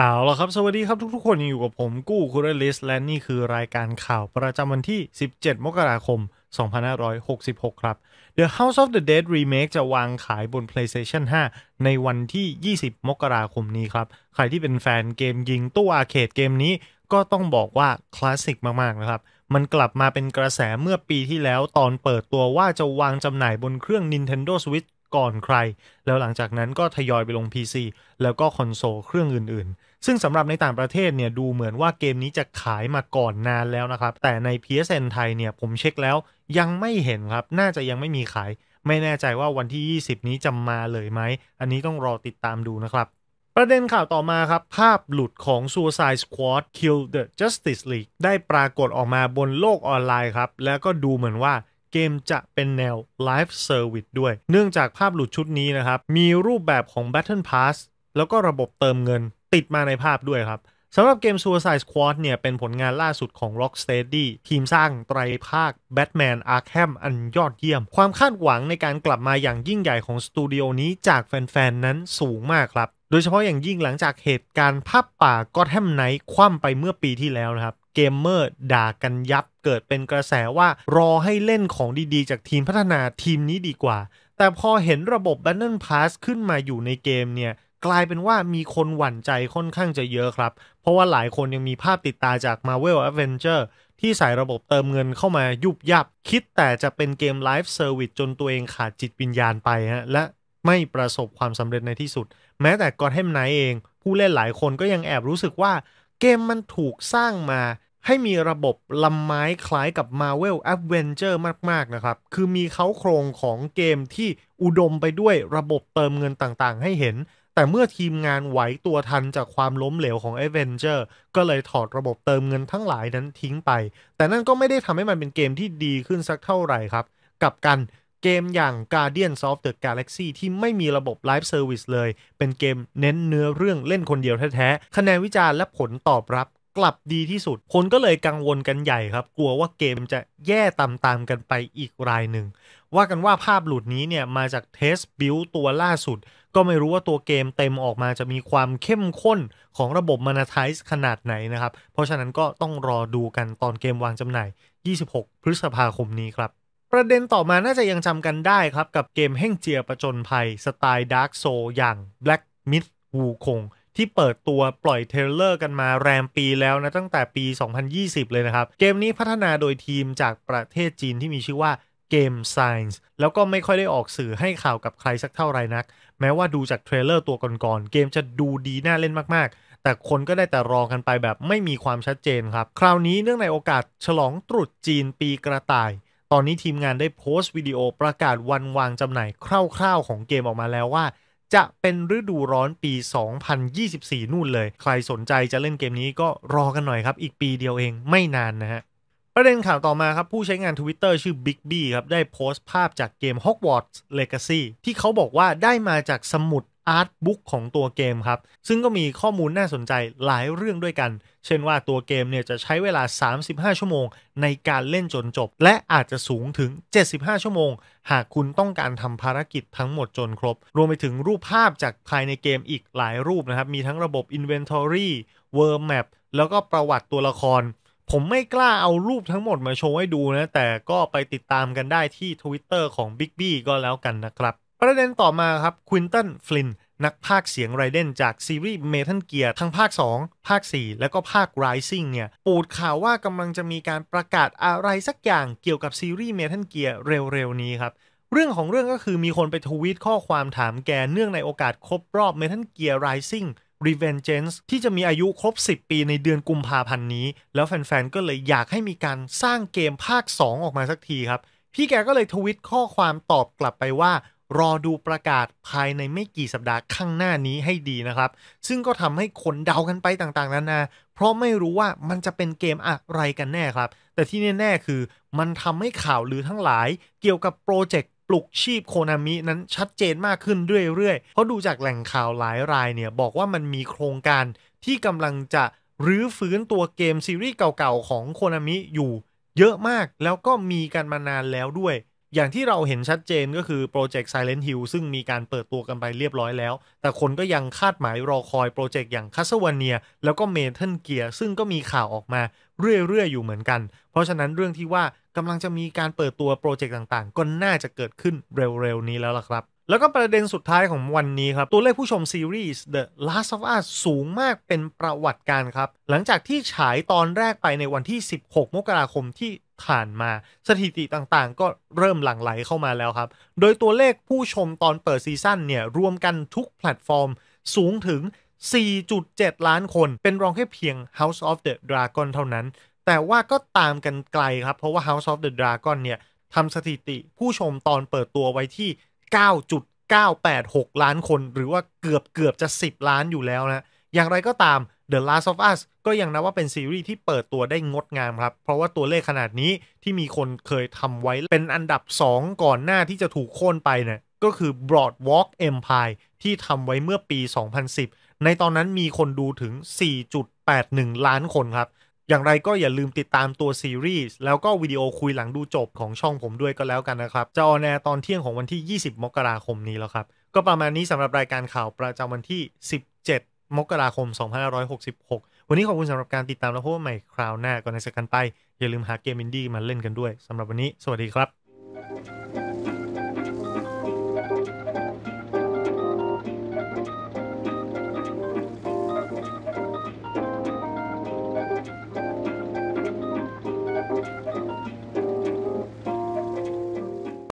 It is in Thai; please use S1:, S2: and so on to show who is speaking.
S1: เอาละครับ สวัสดีครับทุก ๆคนอยู่กับผมกู้คุรลิสและนี่คือรายการข่าวประจำวันที่ 17 มกราคม 2566 ครับ The House of the Dead Remake จะวางขายบน PlayStation 5 ในวันที่ 20 มกราคมนี้ครับ ใครที่เป็นแฟนเกมยิงตู้อาเคดเกมนี้ก็ต้องบอกว่าคลาสสิกมาก ๆ นะครับ มันกลับมาเป็นกระแสเมื่อปีที่แล้วตอนเปิดตัวว่าจะวางจำหน่ายบนเครื่อง Nintendo Switch ก่อนใคร แล้วหลังจากนั้นก็ทยอยไปลง PC แล้วก็คอนโซลเครื่องอื่น ๆ ซึ่งสำหรับในต่างประเทศเนี่ยดูเหมือนว่าเกมนี้จะขายมาก่อนนานแล้วนะครับแต่ใน PSN ไทยเนี่ยผมเช็คแล้วยังไม่เห็นครับน่าจะยังไม่มีขาย ไม่แน่ใจว่าวันที่ 20 นี้จะมาเลยไหมอันนี้ต้องรอติดตามดูนะครับประเด็นข่าวต่อมาครับภาพหลุดของ Suicide Squad Kill the Justice League ได้ปรากฏออกมาบนโลกออนไลน์ครับแล้วก็ดูเหมือนว่าเกมจะเป็นแนว Live Service ด้วย เนื่องจากภาพหลุดชุดนี้นะครับ มีรูปแบบของ Battle Pass แล้วก็ระบบเติมเงินติดมาในภาพด้วยครับ สำหรับเกม Suicide Squad เนี่ย เป็นผลงานล่าสุดของ Rocksteady ทีมสร้างไตรภาค Batman Arkham อันยอดเยี่ยม ความคาดหวังในการกลับมาอย่างยิ่งใหญ่ของสตูดิโอนี้จากแฟน ๆ นั้นสูงมากครับ โดยเฉพาะอย่างยิ่งหลังจากเหตุการณ์ภาพป่ากอแทมไนท์คว่ำไปเมื่อปีที่แล้วนะครับเกมเมอร์ด่ากันยับเกิดเป็นกระแสว่ารอให้เล่นของดีๆ จากทีมพัฒนาทีมนี้ดีกว่า แต่พอเห็นระบบ Battle Pass ขึ้นมาอยู่ในเกมเนี่ย กลายเป็นว่ามีคนหวั่นใจค่อนข้างจะเยอะครับ เพราะว่าหลายคนยังมีภาพติดตาจาก Marvel Avenger ที่ใส่ระบบเติมเงินเข้ามายุบยับ คิดแต่จะเป็นเกมไลฟ์เซอร์วิสจนตัวเองขาดจิตวิญญาณไปฮะและไม่ประสบความสำเร็จในที่สุด แม้แต่กอดห้มไนเอง ผู้เล่นหลายคนก็ยังแอบรู้สึกว่าเกมมันถูกสร้างมาให้มีระบบลำไม้คล้ายกับ Marvel Avenger มาก ๆ นะครับ คือมีเขาโครงของเกมที่อุดมไปด้วยระบบเติมเงินต่างๆ ให้เห็น แต่เมื่อทีมงานไหวตัวทันจากความล้มเหลวของ Avenger ก็เลยถอดระบบเติมเงินทั้งหลายนั้นทิ้งไป แต่นั่นก็ไม่ได้ทำให้มันเป็นเกมที่ดีขึ้นสักเท่าไหร่ครับกับกันเกมอย่าง Guardians of the Galaxy ที่ไม่มีระบบไลฟ์เซอร์วิสเลย เป็นเกมเน้นเนื้อเรื่องเล่นคนเดียวแท้ๆ คะแนนวิจารณ์และผลตอบรับกลับดีที่สุด คนก็เลยกังวลกันใหญ่ครับ กลัวว่าเกมจะแย่ตามๆกันไปอีกรายหนึ่ง ว่ากันว่าภาพหลุดนี้เนี่ยมาจากเทสบิลตัวล่าสุด ก็ไม่รู้ว่าตัวเกมเต็มออกมาจะมีความเข้มข้นของระบบมานาไทส์ขนาดไหนนะครับ เพราะฉะนั้นก็ต้องรอดูกันตอนเกมวางจำหน่าย 26 พฤษภาคมนี้ครับประเด็นต่อมาน่าจะยังจำกันได้ครับ กับเกมแห่งเจียประจนภัยสไตล์ดาร์กโซอย่าง Black Myth k ู n g ที่เปิดตัวปล่อยเทเลอร์กันมาแรมปีแล้วนะ ตั้งแต่ปี 2020 เลยนะครับ เกมนี้พัฒนาโดยทีมจากประเทศจีนที่มีชื่อว่าเกม Science แล้วก็ไม่ค่อยได้ออกสื่อให้ข่าวกับใครสักเท่าไรนัก แม้ว่าดูจากเทรลเลอร์ตัวก่อนๆ เกมจะดูดีน่าเล่นมาก ๆ แต่คนก็ได้แต่รอกันไปแบบไม่มีความชัดเจนครับ คราวนี้เนื่องในโอกาสฉลองตรุษจีนปีกระต่ายตอนนี้ทีมงานได้โพสต์วิดีโอประกาศวันวางจำหน่าย คร่าว ๆ ของเกมออกมาแล้วว่า จะเป็นฤดูร้อนปี 2024 นู่นเลย ใครสนใจจะเล่นเกมนี้ก็รอกันหน่อยครับ อีกปีเดียวเองไม่นานนะฮะ ประเด็นข่าวต่อมาครับ ผู้ใช้งาน Twitter ชื่อ Big B ครับได้โพสต์ภาพจากเกม Hogwarts Legacy ที่เขาบอกว่าได้มาจากสมุดอาร์ตบุ๊กของตัวเกมครับ ซึ่งก็มีข้อมูลน่าสนใจหลายเรื่องด้วยกัน เช่นว่าตัวเกมเนี่ยจะใช้เวลา 35 ชั่วโมงในการเล่นจนจบ และอาจจะสูงถึง 75 ชั่วโมง หากคุณต้องการทำภารกิจทั้งหมดจนครบ รวมไปถึงรูปภาพจากภายในเกมอีกหลายรูปนะครับ มีทั้งระบบ Inventory w o r l d Map แล้วก็ประวัติตัวละคร ผมไม่กล้าเอารูปทั้งหมดมาโชว์ให้ดูนะ แต่ก็ไปติดตามกันได้ที่ Twitter ของ Big B ก็แล้วกันนะครับประเด็นต่อมาครับ ควินตัน ฟลินนักภาคเสียงไรเดนจากซีรีส์เมทัลเกียร์ ทั้งภาค 2 ภาค 4 และก็ภาค Rising เนี่ยปูดข่าวว่ากำลังจะมีการประกาศอะไรสักอย่างเกี่ยวกับซีรีส์เมทัลเกียร์เร็วๆ นี้ครับ เรื่องของเรื่องก็คือมีคนไปทวีตข้อความถามแกเนื่องในโอกาสครบรอบเมทัลเกียร์ Rising Revengeance ที่จะมีอายุครบ 10 ปีในเดือนกุมภาพันธ์นี้ แล้วแฟนๆก็เลยอยากให้มีการสร้างเกมภาค2 ออกมาสักทีครับพี่แกก็เลยทวิตข้อความตอบกลับไปว่ารอดูประกาศภายในไม่กี่สัปดาห์ข้างหน้านี้ให้ดีนะครับ ซึ่งก็ทำให้คนเดากันไปต่างๆนานา เพราะไม่รู้ว่ามันจะเป็นเกมอะไรกันแน่ครับ แต่ที่แน่ ๆ คือมันทำให้ข่าวหรือทั้งหลายเกี่ยวกับโปรเจกต์ปลุกชีพโคนามินั้นชัดเจนมากขึ้นเรื่อยๆ เพราะดูจากแหล่งข่าวหลายรายเนี่ย บอกว่ามันมีโครงการที่กำลังจะรื้อฟื้นตัวเกมซีรีส์เก่าๆของโคนามิอยู่เยอะมาก แล้วก็มีกันมานานแล้วด้วยอย่างที่เราเห็นชัดเจนก็คือโปรเจกต์ Silent Hill ซึ่งมีการเปิดตัวกันไปเรียบร้อยแล้ว แต่คนก็ยังคาดหมายรอคอยโปรเจกต์อย่าง Castlevania แล้วก็ Metal Gear ซึ่งก็มีข่าวออกมาเรื่อยๆ อยู่เหมือนกัน เพราะฉะนั้นเรื่องที่ว่ากำลังจะมีการเปิดตัวโปรเจกต์ต่างๆ ก็น่าจะเกิดขึ้นเร็วๆ นี้แล้วล่ะครับ แล้วก็ประเด็นสุดท้ายของวันนี้ครับ ตัวเลขผู้ชมซีรีส์ The Last of Us สูงมากเป็นประวัติการครับหลังจากที่ฉายตอนแรกไปในวันที่ 16 มกราคมที่ผ่านมาสถิติต่างๆ ก็เริ่มหลั่งไหลเข้ามาแล้วครับ โดยตัวเลขผู้ชมตอนเปิดซีซั่นเนี่ยรวมกันทุกแพลตฟอร์ม สูงถึง 4.7 ล้านคนเป็นรองแค่เพียง House of the Dragon เท่านั้น แต่ว่าก็ตามกันไกลครับ เพราะว่า House of the Dragon เนี่ยทำสถิติผู้ชมตอนเปิดตัวไว้ที่ 9.986 ล้านคน หรือว่าเกือบเกือบจะ 10 ล้านอยู่แล้วนะอย่างไรก็ตาม The Last of Us ก็ยังนับว่าเป็นซีรีส์ที่เปิดตัวได้งดงามครับ เพราะว่าตัวเลขขนาดนี้ที่มีคนเคยทำไว้ เป็นอันดับ 2 ก่อนหน้าที่จะถูกโค่นไปเนี่ยก็คือ Broadwalk Empire ที่ทำไว้เมื่อปี 2010 ในตอนนั้นมีคนดูถึง 4.81 ล้านคนครับ อย่างไรก็อย่าลืมติดตามตัวซีรีส์ แล้วก็วิดีโอคุยหลังดูจบของช่องผมด้วยก็แล้วกันนะครับจะออนแอร์ตอนเที่ยงของวันที่ 20 มกราคมนี้แล้วครับก็ประมาณนี้สำหรับรายการข่าวประจำวันที่ 17มกราคม 2566 วันนี้ขอบคุณสำหรับการติดตามแล้วพบกันใหม่คราวหน้าก่อนในสกันไป อย่าลืมหาเกมอินดี้มาเล่นกันด้วยสำหรับวันนี้ สวัสดีครับ